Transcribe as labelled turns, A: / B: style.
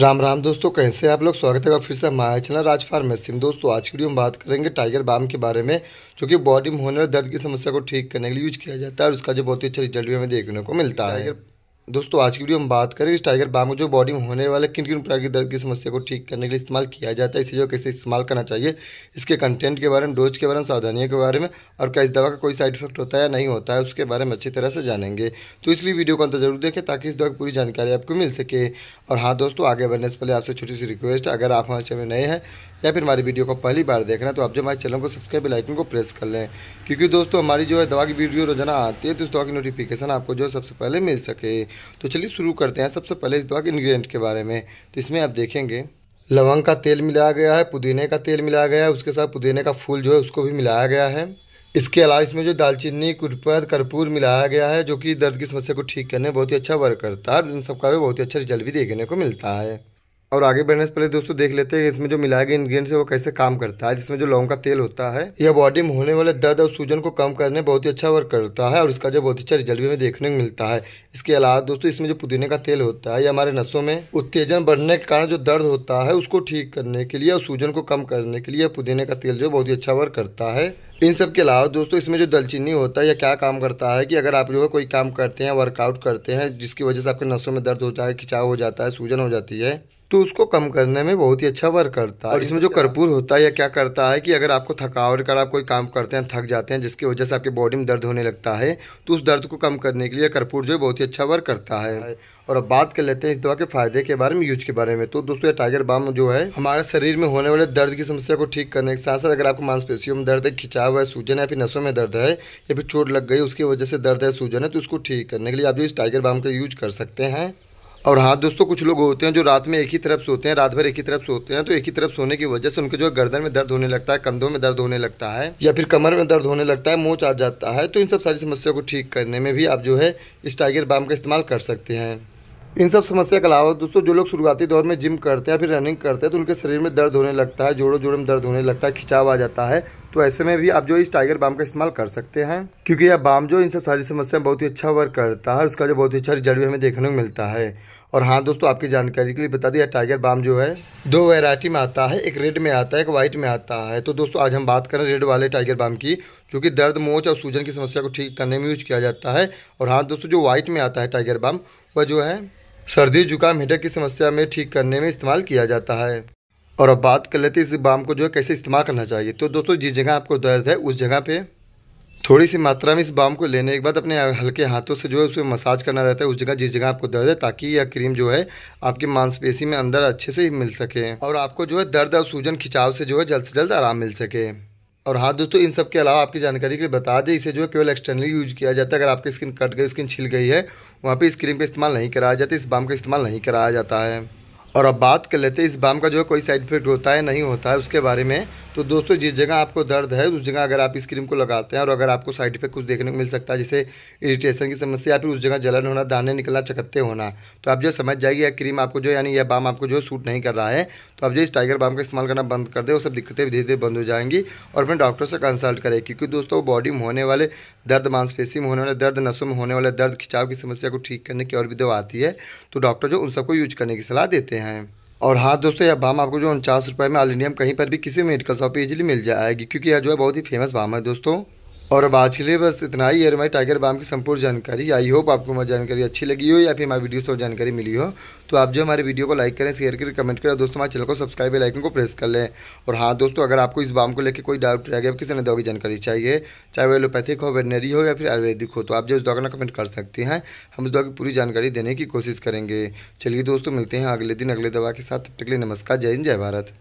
A: राम राम दोस्तों कैसे हैं आप लोग स्वागत है फिर से हमारे चैनल राज फार्मेसी में दोस्तों आज की वीडियो में बात करेंगे टाइगर बाम के बारे में जो कि बॉडी में होने वाले दर्द की समस्या को ठीक करने के लिए यूज किया जाता है और उसका जो बहुत ही अच्छा रिजल्ट भी हमें देखने को मिलता है दोस्तों आज की वीडियो हम बात करें इस टाइगर बाम जो बॉडी में होने वाले किन किन प्रकार की दर्द की समस्या को ठीक करने के लिए इस्तेमाल किया जाता है इसे जो कैसे इस्तेमाल करना चाहिए इसके कंटेंट के बारे में डोज के बारे में सावधानियों के बारे में और क्या इस दवा का कोई साइड इफेक्ट होता है या नहीं होता है उसके बारे में अच्छी तरह से जानेंगे तो इसलिए वीडियो को अंतर जरूर देखें ताकि इस दवा की पूरी जानकारी आपको मिल सके और हाँ दोस्तों आगे बढ़ने से पहले आपसे छोटी सी रिक्वेस्ट अगर आप हमारे चैनल नए हैं या फिर हमारी वीडियो को पहली बार देख रहे हैं तो आप जो हमारे चैनल को सब्सक्राइब लाइकन को प्रेस कर लें क्योंकि दोस्तों हमारी जो है दवा की वीडियो रोजाना आती है तो उस दवा की नोटिफिकेशन आपको जो सबसे पहले मिल सके तो चलिए शुरू करते हैं सबसे पहले इस दवा के इन्ग्रीडियंट के बारे में तो इसमें आप देखेंगे लवंग का तेल मिलाया गया है पुदीने का तेल मिलाया गया है उसके साथ पुदीने का फूल जो है उसको भी मिलाया गया है इसके अलावा इसमें जो दालचीनी कुरपत कर्पूर मिलाया गया है जो कि दर्द की समस्या को ठीक करने बहुत ही अच्छा वर्क करता है और इन सबका भी बहुत ही अच्छा रिजल्ट भी देखने को मिलता है और आगे बढ़ने से पहले दोस्तों देख लेते हैं इसमें जो मिलाए गए इंग्रेडिएंट्स है वो कैसे काम करता है जिसमें जो लौंग का तेल होता है यह बॉडी में होने वाले दर्द और सूजन को कम करने बहुत ही अच्छा वर्क करता है और इसका जो बहुत अच्छा रिजल्ट भी हमें देखने को मिलता है इसके अलावा दोस्तों इसमें जो पुदीने का तेल होता है यह हमारे नसों में उत्तेजन बढ़ने के कारण जो दर्द होता है उसको ठीक करने के लिए और सूजन को कम करने के लिए पुदीने का तेल जो बहुत ही अच्छा वर्क करता है इन सब के अलावा दोस्तों इसमें जो दलचीनी होता है या क्या काम करता है कि अगर आप जो है कोई काम करते हैं वर्कआउट करते हैं जिसकी वजह से आपके नसों में दर्द होता है खिंचाव हो जाता है सूजन हो जाती है तो उसको कम करने में बहुत ही अच्छा वर्क करता है और इसमें जो कर्पूर होता है या क्या करता है कि अगर आपको थकावट कर आप कोई काम करते हैं थक जाते हैं जिसकी वजह से आपके बॉडी में दर्द होने लगता है तो उस दर्द को कम करने के लिए कर्पूर जो है बहुत ही अच्छा वर्क करता है और अब बात कर लेते हैं इस दवा के फायदे के बारे में यूज के बारे में तो दोस्तों ये टाइगर बाम जो है हमारे शरीर में होने वाले दर्द की समस्या को ठीक करने के साथ साथ अगर आपको मांसपेशियों में दर्द है खिंचाव है सूजन है फिर नसों में दर्द है या फिर चोट लग गई उसकी वजह से दर्द है सूजन है तो उसको ठीक करने के लिए आप जो इस टाइगर बाम का यूज कर सकते हैं और हाँ दोस्तों कुछ लोग होते हैं जो रात में एक ही तरफ सोते हैं रात भर एक ही तरफ सोते हैं तो एक ही तरफ सोने की वजह से उनके जो गर्दन में दर्द होने लगता है कंधों में दर्द होने लगता है या फिर कमर में दर्द होने लगता है मोच आ जाता है तो इन सब सारी समस्याओं को ठीक करने में भी आप जो है इस टाइगर बाम का इस्तेमाल कर सकते हैं इन सब समस्या के अलावा दोस्तों जो लोग शुरुआती दौर में जिम करते हैं फिर रनिंग करते हैं तो उनके शरीर में दर्द होने लगता है जोड़ों जोड़ों में दर्द होने लगता है खिंचाव आ जाता है तो ऐसे में भी आप जो इस टाइगर बाम का इस्तेमाल कर सकते हैं क्योंकि यह बाम जो इन सब सारी समस्या बहुत ही अच्छा वर्क करता है उसका जो बहुत ही अच्छा रिजल्ट भी हमें देखने को मिलता है और हाँ दोस्तों आपकी जानकारी के लिए बता दें यह टाइगर बाम जो है दो वेरायटी में आता है एक रेड में आता है एक व्हाइट में आता है तो दोस्तों आज हम बात करें रेड वाले टाइगर बाम की जो कि दर्द मोच और सूजन की समस्या को ठीक करने में यूज किया जाता है और हाँ दोस्तों जो व्हाइट में आता है टाइगर बाम वह जो है सर्दी जुकाम हिडक की समस्या में ठीक करने में इस्तेमाल किया जाता है और अब बात कर लेते हैं इस बाम को जो है कैसे इस्तेमाल करना चाहिए तो दोस्तों जिस जगह आपको दर्द है उस जगह पे थोड़ी सी मात्रा में इस बाम को लेने के बाद अपने हल्के हाथों से जो है उसमें मसाज करना रहता है उस जगह जिस जगह आपको दर्द है ताकि यह क्रीम जो है आपकी मांसपेशी में अंदर अच्छे से मिल सके और आपको जो है दर्द और सूजन खिंचाव से जो है जल्द से जल्द आराम मिल सके और हाँ दोस्तों इन सब के अलावा आपकी जानकारी के लिए बता दें इसे जो है केवल एक्सटर्नली यूज किया जाता है अगर आपकी स्किन कट गई स्किन छिल गई है वहाँ पे इस क्रीम का इस्तेमाल नहीं कराया जाता इस बाम का इस्तेमाल नहीं कराया जाता है और अब बात कर लेते हैं इस बाम का जो है कोई साइड इफेक्ट होता है नहीं होता है उसके बारे में तो दोस्तों जिस जगह आपको दर्द है उस जगह अगर आप इस क्रीम को लगाते हैं और अगर आपको साइड इफेक्ट कुछ देखने को मिल सकता है जैसे इरिटेशन की समस्या या फिर उस जगह जलन होना दाने निकलना चकत्ते होना तो आप जो समझ जाइए यह क्रीम आपको जो यानी यह बाम आपको जो सूट नहीं कर रहा है तो आप जो इस टाइगर बाम का इस्तेमाल करना बंद कर दे वो सब दिक्कतें धीरे धीरे बंद हो जाएंगी और अपने डॉक्टर से कंसल्ट करें क्योंकि दोस्तों बॉडी में होने वाले दर्द मांसपेशी में होने वाले दर्द नसों में होने वाले दर्द खिंचाव की समस्या को ठीक करने की और भी दवा आती है तो डॉक्टर जो उन सबको यूज करने की सलाह देते हैं और हाँ दोस्तों यह बाम आपको जो उनचास रुपये में ऑल इंडिया में कहीं पर भी किसी मेडिकल शॉप पर इजीली मिल जाएगी क्योंकि यह जो है बहुत ही फेमस बाम है दोस्तों और अब आज के लिए बस इतना ही है टाइगर बाम की संपूर्ण जानकारी आई होप आपको हमारी जानकारी अच्छी लगी हो या फिर हमारी वीडियो से जानकारी मिली हो तो आप जो हमारे वीडियो को लाइक करें शेयर करें कमेंट करें दोस्तों हमारे चैनल को सब्सक्राइब या लाइकन को प्रेस कर लें और हाँ दोस्तों अगर आपको इस बाम को लेकर कोई डाउट रह गया किसी ने दवा की जानकारी चाहिए चाहे वो एलोपैथिक हो वेटनरी हो या फिर आयुर्वेदिक हो तो आप जो उस दवा कमेंट कर सकते हैं हम उस दवा की पूरी जानकारी देने की कोशिश करेंगे चलिए दोस्तों मिलते हैं अगले दिन अगले दवा के साथ तब तक के लिए नमस्कार जय हिंद जय भारत